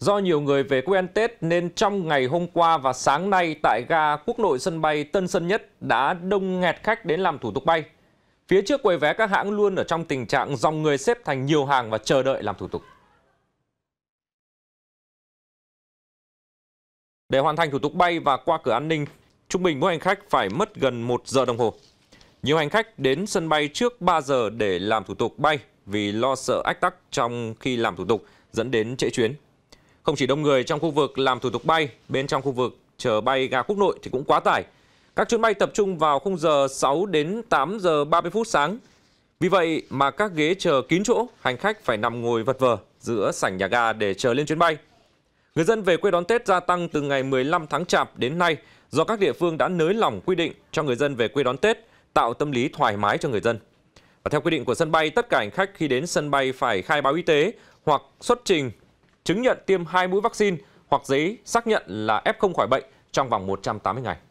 Do nhiều người về quê ăn Tết nên trong ngày hôm qua và sáng nay tại ga quốc nội sân bay Tân Sơn Nhất đã đông nghẹt khách đến làm thủ tục bay. Phía trước quầy vé các hãng luôn ở trong tình trạng dòng người xếp thành nhiều hàng và chờ đợi làm thủ tục. Để hoàn thành thủ tục bay và qua cửa an ninh, trung bình mỗi hành khách phải mất gần 1 giờ đồng hồ. Nhiều hành khách đến sân bay trước 3 giờ để làm thủ tục bay vì lo sợ ách tắc trong khi làm thủ tục dẫn đến trễ chuyến. Không chỉ đông người trong khu vực làm thủ tục bay, bên trong khu vực chờ bay ga quốc nội thì cũng quá tải. Các chuyến bay tập trung vào khung giờ 6 đến 8 giờ 30 phút sáng. Vì vậy mà các ghế chờ kín chỗ, hành khách phải nằm ngồi vật vờ giữa sảnh nhà ga để chờ lên chuyến bay. Người dân về quê đón Tết gia tăng từ ngày 15 tháng Chạp đến nay do các địa phương đã nới lỏng quy định cho người dân về quê đón Tết, tạo tâm lý thoải mái cho người dân. Và theo quy định của sân bay, tất cả hành khách khi đến sân bay phải khai báo y tế hoặc xuất trình chứng nhận tiêm 2 mũi vaccine hoặc giấy xác nhận là F0 khỏi bệnh trong vòng 180 ngày.